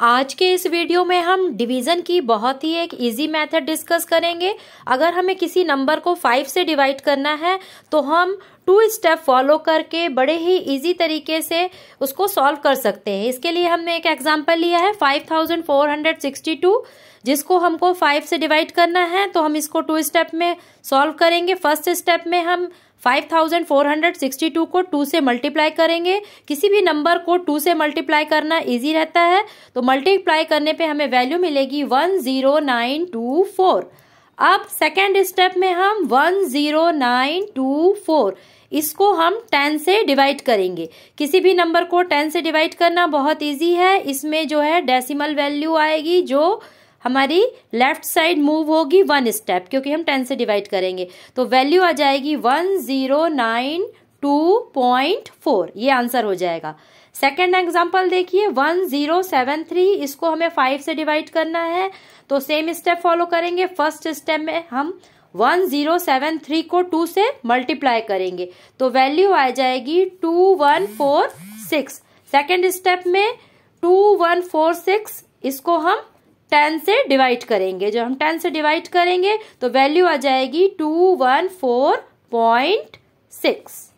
आज के इस वीडियो में हम डिवीज़न की बहुत ही एक इजी मेथड डिस्कस करेंगे अगर हमें किसी नंबर को फाइव से डिवाइड करना है तो हम टू स्टेप फॉलो करके बड़े ही इजी तरीके से उसको सॉल्व कर सकते हैं इसके लिए हमने एक एग्जांपल लिया है 5462 जिसको हमको फाइव से डिवाइड करना है तो हम इसको टू स्टेप में सॉल्व करेंगे फर्स्ट स्टेप में हम 5462 को 2 से मल्टीप्लाई करेंगे किसी भी नंबर को 2 से मल्टीप्लाई करना इजी रहता है तो मल्टीप्लाई करने पे हमें वैल्यू मिलेगी 10924 अब सेकेंड स्टेप में हम 10924 इसको हम 10 से डिवाइड करेंगे किसी भी नंबर को 10 से डिवाइड करना बहुत इजी है इसमें जो है डेसिमल वैल्यू आएगी जो हमारी लेफ्ट साइड मूव होगी वन स्टेप क्योंकि हम टेन से डिवाइड करेंगे तो वैल्यू आ जाएगी one zero nine two point four ये आंसर हो जाएगा सेकेंड एग्जाम्पल देखिए वन जीरो सेवन थ्री इसको हमें फाइव से डिवाइड करना है तो सेम स्टेप फॉलो करेंगे फर्स्ट स्टेप में हम वन जीरो सेवन थ्री को टू से मल्टीप्लाई करेंगे तो वैल्यू आ जाएगी two one four six second step में टू वन फोर सिक्स इसको हम टेन से डिवाइड करेंगे जब हम टेन से डिवाइड करेंगे तो वैल्यू आ जाएगी two one four point six